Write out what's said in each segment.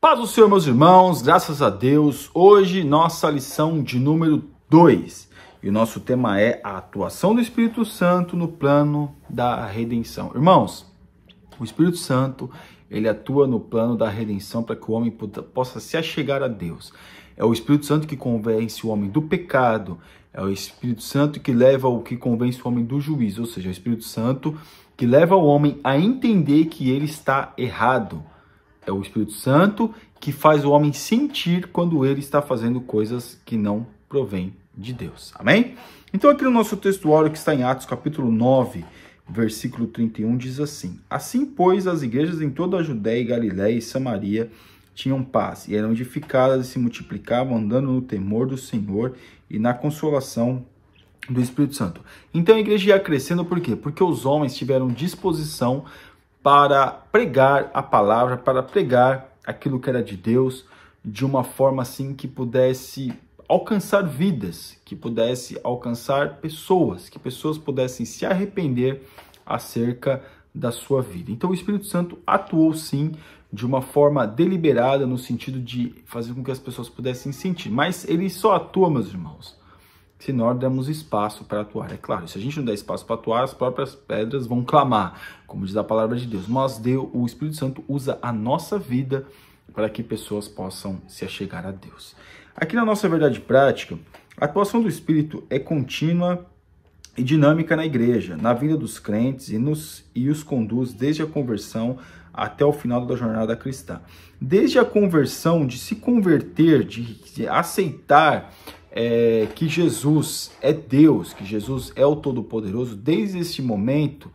Paz do Senhor, meus irmãos, graças a Deus. Hoje, nossa lição de número 2. E o nosso tema é a atuação do Espírito Santo no plano da redenção. Irmãos, o Espírito Santo, ele atua no plano da redenção para que o homem possa se achegar a Deus. É o Espírito Santo que convence o homem do pecado, é o Espírito Santo que leva o que convence o homem do juízo, ou seja, é o Espírito Santo que leva o homem a entender que ele está errado é o Espírito Santo que faz o homem sentir quando ele está fazendo coisas que não provém de Deus. Amém? Então, aqui no nosso textuário que está em Atos, capítulo 9, versículo 31, diz assim: Assim, pois, as igrejas em toda a Judéia, e Galiléia e Samaria tinham paz e eram edificadas e se multiplicavam, andando no temor do Senhor e na consolação do Espírito Santo. Então a igreja ia crescendo por quê? Porque os homens tiveram disposição para pregar a palavra, para pregar aquilo que era de Deus de uma forma assim que pudesse alcançar vidas, que pudesse alcançar pessoas, que pessoas pudessem se arrepender acerca da sua vida. Então o Espírito Santo atuou sim de uma forma deliberada no sentido de fazer com que as pessoas pudessem sentir, mas ele só atua, meus irmãos, se nós demos espaço para atuar. É claro, se a gente não der espaço para atuar, as próprias pedras vão clamar, como diz a palavra de Deus. Mas Deus, o Espírito Santo usa a nossa vida para que pessoas possam se achegar a Deus. Aqui na nossa verdade prática, a atuação do Espírito é contínua e dinâmica na igreja, na vida dos crentes e, nos, e os conduz desde a conversão até o final da jornada cristã. Desde a conversão, de se converter, de, de aceitar é, que Jesus é Deus, que Jesus é o Todo-Poderoso, desde este momento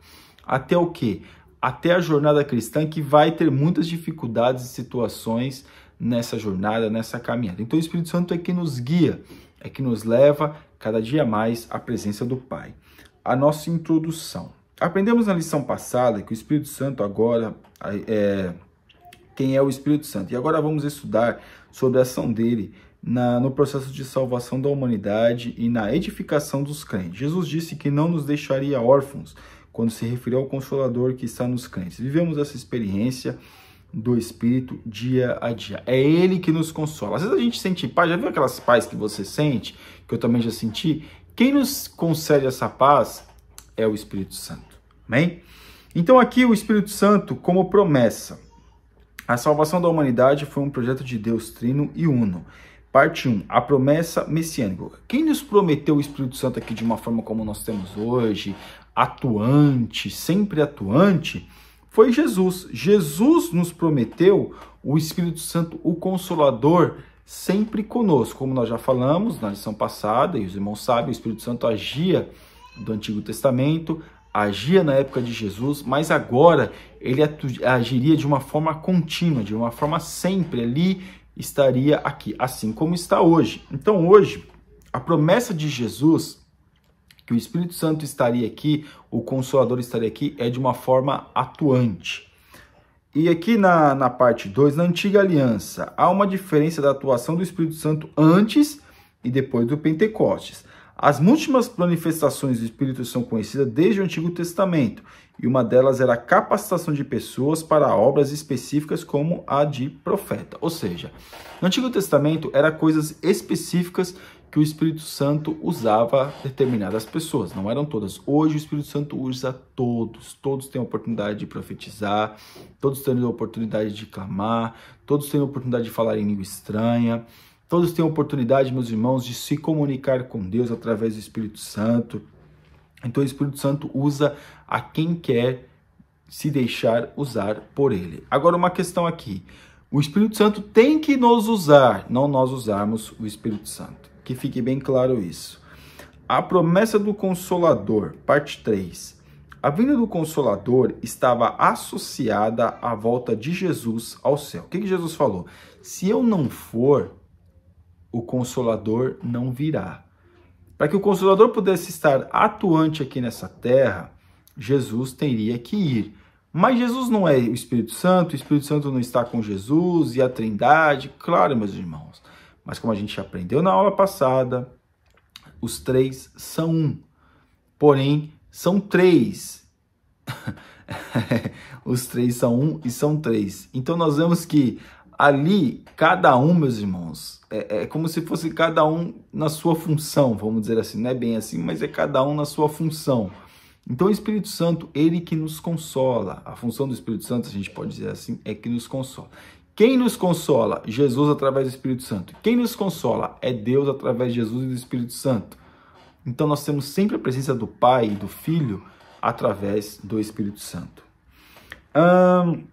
até o que? Até a jornada cristã, que vai ter muitas dificuldades e situações nessa jornada, nessa caminhada. Então o Espírito Santo é que nos guia, é que nos leva cada dia mais à presença do Pai. A nossa introdução. Aprendemos na lição passada que o Espírito Santo agora é quem é o Espírito Santo. E agora vamos estudar sobre a ação dele na, no processo de salvação da humanidade e na edificação dos crentes. Jesus disse que não nos deixaria órfãos quando se referiu ao Consolador que está nos crentes. Vivemos essa experiência do Espírito dia a dia. É Ele que nos consola. Às vezes a gente sente paz, já viu aquelas paz que você sente, que eu também já senti? Quem nos concede essa paz é o Espírito Santo. Amém? Então, aqui o Espírito Santo como promessa. A salvação da humanidade foi um projeto de Deus trino e uno. Parte 1, a promessa messiânica. Quem nos prometeu o Espírito Santo aqui de uma forma como nós temos hoje, atuante, sempre atuante, foi Jesus. Jesus nos prometeu o Espírito Santo, o Consolador, sempre conosco. Como nós já falamos na lição passada, e os irmãos sabem, o Espírito Santo agia do Antigo Testamento, agia na época de Jesus, mas agora ele agiria de uma forma contínua, de uma forma sempre ali estaria aqui, assim como está hoje. Então, hoje, a promessa de Jesus que o Espírito Santo estaria aqui, o Consolador estaria aqui, é de uma forma atuante. E aqui na, na parte 2, na antiga aliança, há uma diferença da atuação do Espírito Santo antes e depois do Pentecostes. As múltiplas manifestações do Espírito são conhecidas desde o Antigo Testamento, e uma delas era a capacitação de pessoas para obras específicas, como a de profeta. Ou seja, no Antigo Testamento era coisas específicas que o Espírito Santo usava determinadas pessoas, não eram todas. Hoje o Espírito Santo usa todos, todos têm a oportunidade de profetizar, todos têm a oportunidade de clamar, todos têm a oportunidade de falar em língua estranha, Todos têm oportunidade, meus irmãos, de se comunicar com Deus através do Espírito Santo. Então, o Espírito Santo usa a quem quer se deixar usar por ele. Agora, uma questão aqui. O Espírito Santo tem que nos usar, não nós usarmos o Espírito Santo. Que fique bem claro isso. A promessa do Consolador, parte 3. A vinda do Consolador estava associada à volta de Jesus ao céu. O que, que Jesus falou? Se eu não for, o Consolador não virá. Para que o Consolador pudesse estar atuante aqui nessa terra, Jesus teria que ir. Mas Jesus não é o Espírito Santo, o Espírito Santo não está com Jesus e a Trindade, claro, meus irmãos. Mas como a gente aprendeu na aula passada, os três são um. Porém, são três. os três são um e são três. Então nós vemos que ali cada um, meus irmãos, é, é, é, como se fosse cada um na sua função, vamos dizer assim, não é bem assim, mas é cada um na sua função. Então, o Espírito Santo, ele que nos consola. A função do Espírito Santo, a gente pode dizer assim, é que nos consola. Quem nos consola? Jesus através do Espírito Santo. Quem nos consola? É Deus através de Jesus e do Espírito Santo. Então, nós temos sempre a presença do Pai e do Filho através do Espírito Santo. Hum,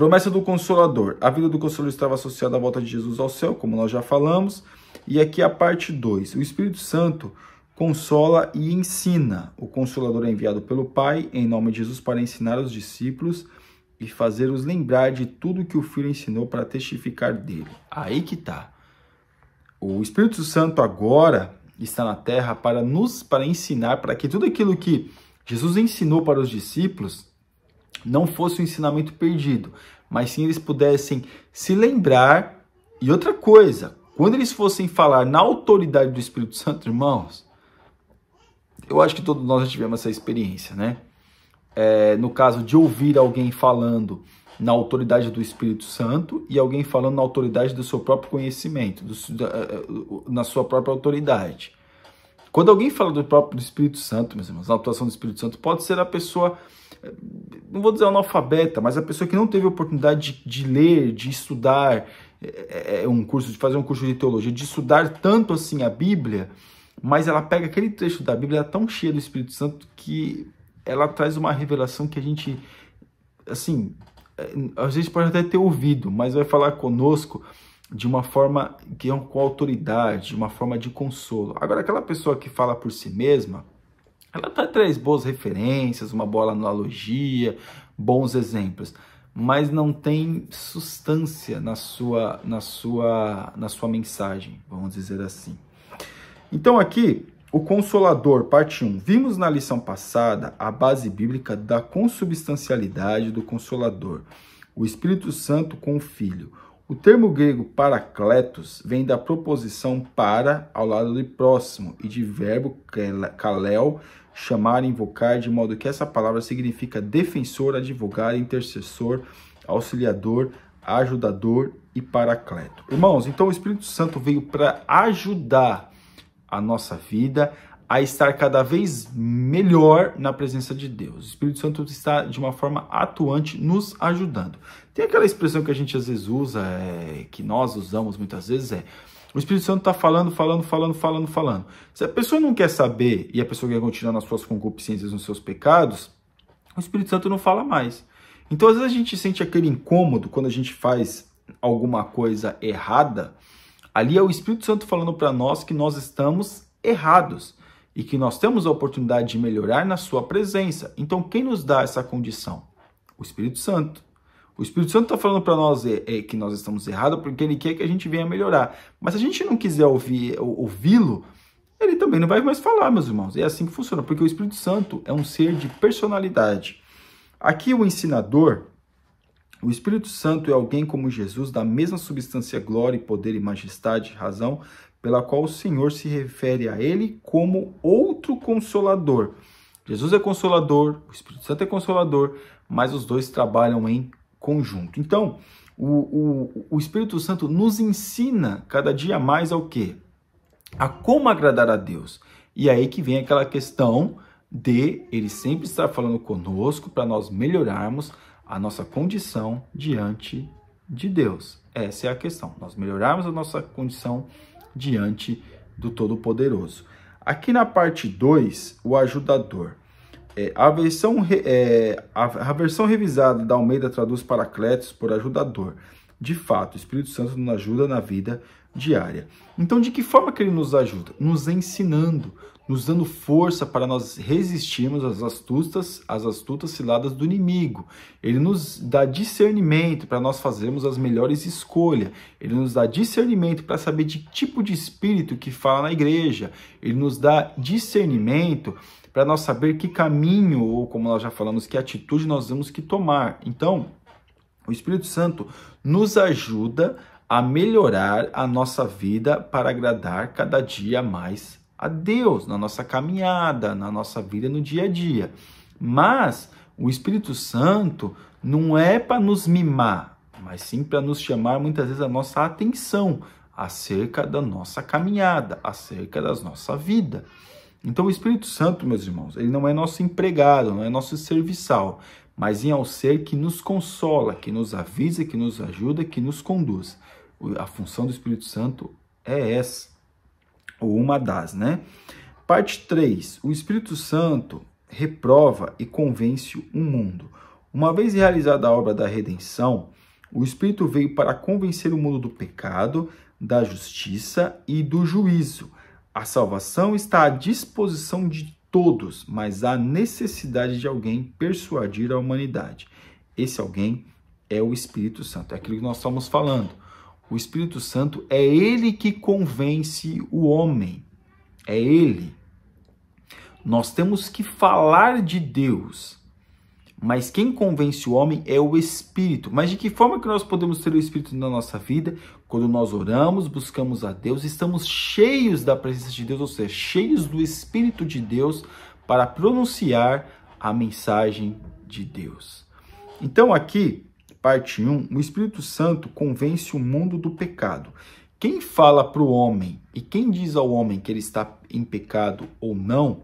Promessa do Consolador. A vida do Consolador estava associada à volta de Jesus ao céu, como nós já falamos. E aqui a parte 2. O Espírito Santo consola e ensina. O Consolador é enviado pelo Pai, em nome de Jesus, para ensinar os discípulos e fazê-los lembrar de tudo que o Filho ensinou para testificar dele. Aí que está. O Espírito Santo agora está na terra para nos para ensinar, para que tudo aquilo que Jesus ensinou para os discípulos não fosse um ensinamento perdido, mas sim eles pudessem se lembrar. E outra coisa, quando eles fossem falar na autoridade do Espírito Santo, irmãos, eu acho que todos nós já tivemos essa experiência, né? É, no caso de ouvir alguém falando na autoridade do Espírito Santo e alguém falando na autoridade do seu próprio conhecimento, do, da, é, é, na sua própria autoridade. Quando alguém fala do próprio do Espírito Santo, meus irmãos, na atuação do Espírito Santo, pode ser a pessoa não vou dizer analfabeta, mas a pessoa que não teve oportunidade de, de ler, de estudar é, é, é, um curso, de fazer um curso de teologia, de estudar tanto assim a Bíblia, mas ela pega aquele trecho da Bíblia ela é tão cheia do Espírito Santo que ela traz uma revelação que a gente, assim, a é, gente pode até ter ouvido, mas vai falar conosco de uma forma que é com autoridade, de uma forma de consolo. Agora, aquela pessoa que fala por si mesma, ela tá, traz boas referências, uma boa analogia, bons exemplos, mas não tem substância na sua, na sua, na sua mensagem, vamos dizer assim. Então aqui, o Consolador, parte 1. Vimos na lição passada a base bíblica da consubstancialidade do Consolador, o Espírito Santo com o Filho. O termo grego paracletos vem da proposição para ao lado de próximo e de verbo kalel, chamar, invocar, de modo que essa palavra significa defensor, advogado, intercessor, auxiliador, ajudador e paracleto. Irmãos, então o Espírito Santo veio para ajudar a nossa vida, a estar cada vez melhor na presença de Deus. O Espírito Santo está de uma forma atuante nos ajudando. Tem aquela expressão que a gente às vezes usa, é, que nós usamos muitas vezes, é o Espírito Santo está falando, falando, falando, falando, falando. Se a pessoa não quer saber e a pessoa quer continuar nas suas concupiscências, nos seus pecados, o Espírito Santo não fala mais. Então, às vezes a gente sente aquele incômodo quando a gente faz alguma coisa errada. Ali é o Espírito Santo falando para nós que nós estamos errados e que nós temos a oportunidade de melhorar na sua presença. Então, quem nos dá essa condição? O Espírito Santo. O Espírito Santo está falando para nós é, é, que nós estamos errados porque ele quer que a gente venha melhorar. Mas se a gente não quiser ouvir, ouvi-lo, ele também não vai mais falar, meus irmãos. É assim que funciona, porque o Espírito Santo é um ser de personalidade. Aqui o ensinador, o Espírito Santo é alguém como Jesus, da mesma substância, glória, poder e majestade, razão, pela qual o Senhor se refere a ele como outro consolador. Jesus é consolador, o Espírito Santo é consolador, mas os dois trabalham em conjunto. Então, o, o, o Espírito Santo nos ensina cada dia mais ao quê? A como agradar a Deus. E aí que vem aquela questão de ele sempre estar falando conosco para nós melhorarmos a nossa condição diante de Deus. Essa é a questão. Nós melhorarmos a nossa condição diante diante do Todo-Poderoso. Aqui na parte 2, o ajudador. É, a, versão, é, a, a, versão revisada da Almeida traduz Paracletos por ajudador de fato, o Espírito Santo nos ajuda na vida diária. Então, de que forma que ele nos ajuda? Nos ensinando, nos dando força para nós resistirmos às astutas, às astutas ciladas do inimigo. Ele nos dá discernimento para nós fazermos as melhores escolhas. Ele nos dá discernimento para saber de que tipo de espírito que fala na igreja. Ele nos dá discernimento para nós saber que caminho ou como nós já falamos, que atitude nós temos que tomar. Então, o Espírito Santo nos ajuda a melhorar a nossa vida para agradar cada dia mais a Deus na nossa caminhada, na nossa vida no dia a dia. Mas o Espírito Santo não é para nos mimar, mas sim para nos chamar muitas vezes a nossa atenção acerca da nossa caminhada, acerca da nossa vida. Então o Espírito Santo, meus irmãos, ele não é nosso empregado, não é nosso serviçal, mas em ao ser que nos consola, que nos avisa, que nos ajuda, que nos conduz. A função do Espírito Santo é essa, ou uma das, né? Parte 3. O Espírito Santo reprova e convence o mundo. Uma vez realizada a obra da redenção, o Espírito veio para convencer o mundo do pecado, da justiça e do juízo. A salvação está à disposição de todos, mas há necessidade de alguém persuadir a humanidade. Esse alguém é o Espírito Santo, é aquilo que nós estamos falando. O Espírito Santo é ele que convence o homem. É ele. Nós temos que falar de Deus. Mas quem convence o homem é o Espírito. Mas de que forma que nós podemos ter o Espírito na nossa vida? Quando nós oramos, buscamos a Deus, estamos cheios da presença de Deus, ou seja, cheios do Espírito de Deus para pronunciar a mensagem de Deus. Então aqui, parte 1, o Espírito Santo convence o mundo do pecado. Quem fala para o homem e quem diz ao homem que ele está em pecado ou não,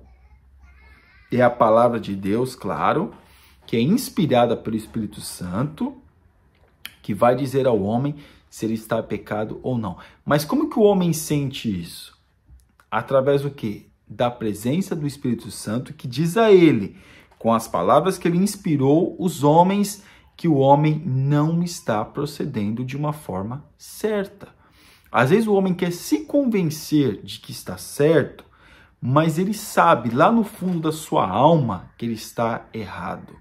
é a palavra de Deus, claro, que é inspirada pelo Espírito Santo, que vai dizer ao homem se ele está pecado ou não. Mas como que o homem sente isso? Através do quê? Da presença do Espírito Santo que diz a ele, com as palavras que ele inspirou os homens, que o homem não está procedendo de uma forma certa. Às vezes o homem quer se convencer de que está certo, mas ele sabe lá no fundo da sua alma que ele está errado.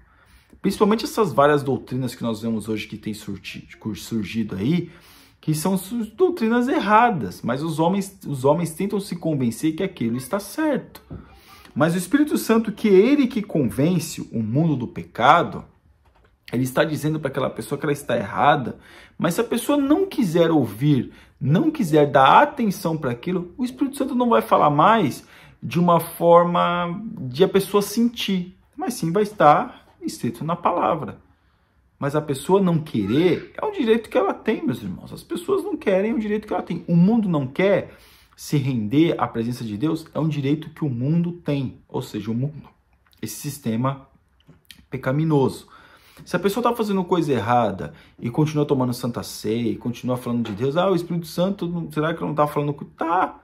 Principalmente essas várias doutrinas que nós vemos hoje que têm surgido aí, que são doutrinas erradas, mas os homens, os homens tentam se convencer que aquilo está certo. Mas o Espírito Santo, que é ele que convence o mundo do pecado, ele está dizendo para aquela pessoa que ela está errada, mas se a pessoa não quiser ouvir, não quiser dar atenção para aquilo, o Espírito Santo não vai falar mais de uma forma de a pessoa sentir, mas sim vai estar escrito na palavra. Mas a pessoa não querer é um direito que ela tem, meus irmãos. As pessoas não querem, é um direito que ela tem. O mundo não quer se render à presença de Deus, é um direito que o mundo tem. Ou seja, o mundo, esse sistema pecaminoso. Se a pessoa está fazendo coisa errada e continua tomando Santa Ceia, e continua falando de Deus, ah, o Espírito Santo, será que não está falando que Tá!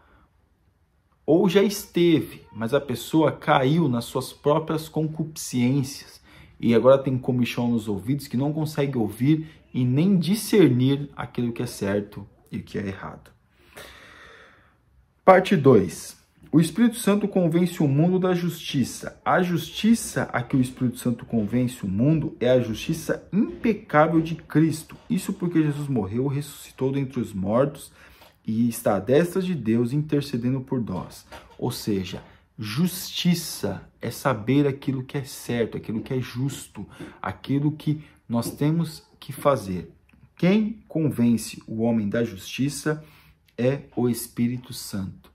Ou já esteve, mas a pessoa caiu nas suas próprias concupiscências e agora tem comichão nos ouvidos que não consegue ouvir e nem discernir aquilo que é certo e o que é errado. Parte 2. O Espírito Santo convence o mundo da justiça. A justiça a que o Espírito Santo convence o mundo é a justiça impecável de Cristo. Isso porque Jesus morreu, ressuscitou dentre os mortos e está à destra de Deus intercedendo por nós. Ou seja, Justiça é saber aquilo que é certo, aquilo que é justo, aquilo que nós temos que fazer. Quem convence o homem da justiça é o Espírito Santo.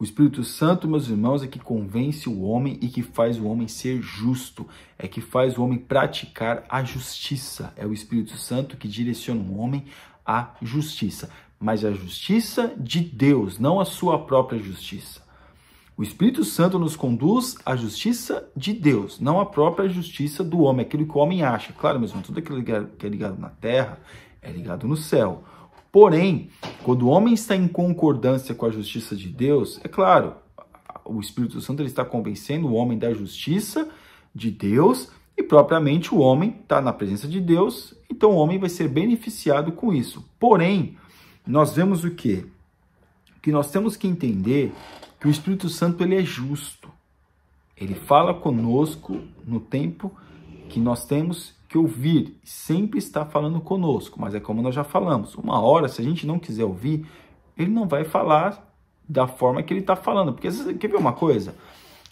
O Espírito Santo, meus irmãos, é que convence o homem e que faz o homem ser justo, é que faz o homem praticar a justiça. É o Espírito Santo que direciona o homem à justiça, mas a justiça de Deus, não a sua própria justiça. O Espírito Santo nos conduz à justiça de Deus, não à própria justiça do homem, aquilo que o homem acha. Claro, mesmo tudo aquilo é, que é ligado na terra é ligado no céu. Porém, quando o homem está em concordância com a justiça de Deus, é claro, o Espírito Santo ele está convencendo o homem da justiça de Deus e propriamente o homem está na presença de Deus, então o homem vai ser beneficiado com isso. Porém, nós vemos o que? Que nós temos que entender que o Espírito Santo ele é justo. Ele fala conosco no tempo que nós temos que ouvir. Sempre está falando conosco, mas é como nós já falamos. Uma hora, se a gente não quiser ouvir, ele não vai falar da forma que ele está falando. Porque quer ver uma coisa?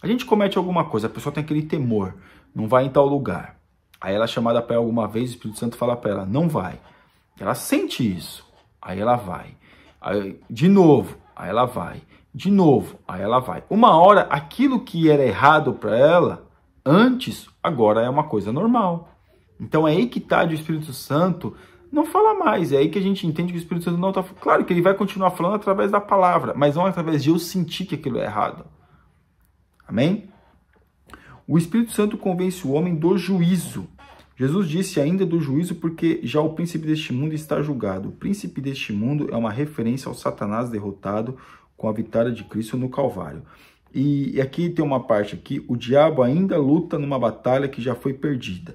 A gente comete alguma coisa, a pessoa tem aquele temor, não vai em tal lugar. Aí ela é chamada para alguma vez, o Espírito Santo fala para ela, não vai. Ela sente isso, aí ela vai. Aí, de novo, aí ela vai de novo. Aí ela vai. Uma hora, aquilo que era errado para ela antes, agora é uma coisa normal. Então é aí que está o Espírito Santo não fala mais. É aí que a gente entende que o Espírito Santo não está. Claro que ele vai continuar falando através da palavra, mas não através de eu sentir que aquilo é errado. Amém? O Espírito Santo convence o homem do juízo. Jesus disse ainda do juízo, porque já o príncipe deste mundo está julgado. O príncipe deste mundo é uma referência ao Satanás derrotado, com a vitória de Cristo no Calvário. E, e aqui tem uma parte aqui, o diabo ainda luta numa batalha que já foi perdida.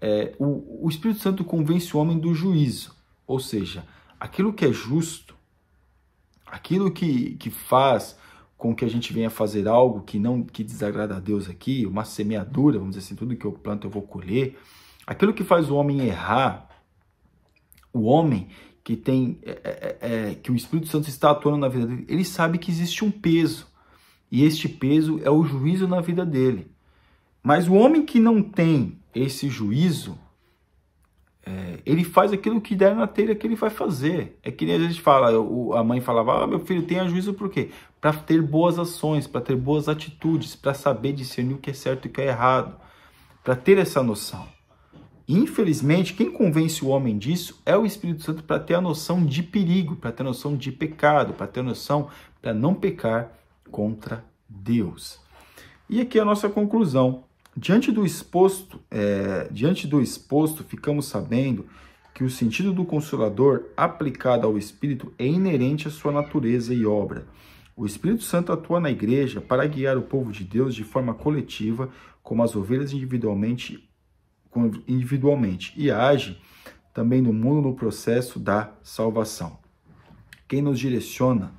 É, o, o Espírito Santo convence o homem do juízo, ou seja, aquilo que é justo, aquilo que, que faz com que a gente venha fazer algo que não que desagrada a Deus aqui, uma semeadura, vamos dizer assim, tudo que eu planto eu vou colher. Aquilo que faz o homem errar, o homem que tem é é, é, é, que o Espírito Santo está atuando na vida dele, ele sabe que existe um peso e este peso é o juízo na vida dele. Mas o homem que não tem esse juízo, é, ele faz aquilo que der na telha que ele vai fazer. É que nem a gente fala, o, a mãe falava, ah, meu filho, tenha juízo por quê? Para ter boas ações, para ter boas atitudes, para saber discernir o que é certo e o que é errado, para ter essa noção. Infelizmente, quem convence o homem disso é o Espírito Santo para ter a noção de perigo, para ter a noção de pecado, para ter a noção para não pecar contra Deus. E aqui é a nossa conclusão. Diante do exposto, é, diante do exposto, ficamos sabendo que o sentido do consolador aplicado ao Espírito é inerente à sua natureza e obra. O Espírito Santo atua na igreja para guiar o povo de Deus de forma coletiva, como as ovelhas individualmente individualmente e age também no mundo no processo da salvação. Quem nos direciona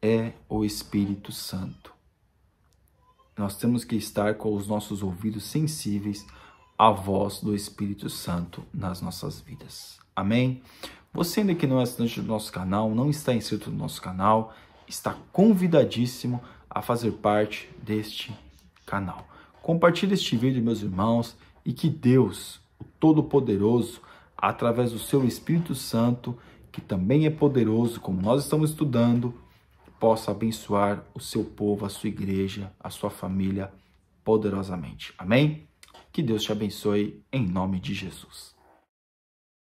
é o Espírito Santo. Nós temos que estar com os nossos ouvidos sensíveis à voz do Espírito Santo nas nossas vidas. Amém? Você ainda que não é assinante do nosso canal, não está inscrito no nosso canal, está convidadíssimo a fazer parte deste canal. Compartilhe este vídeo, meus irmãos e que Deus, o Todo-Poderoso, através do seu Espírito Santo, que também é poderoso, como nós estamos estudando, possa abençoar o seu povo, a sua igreja, a sua família poderosamente. Amém? Que Deus te abençoe em nome de Jesus.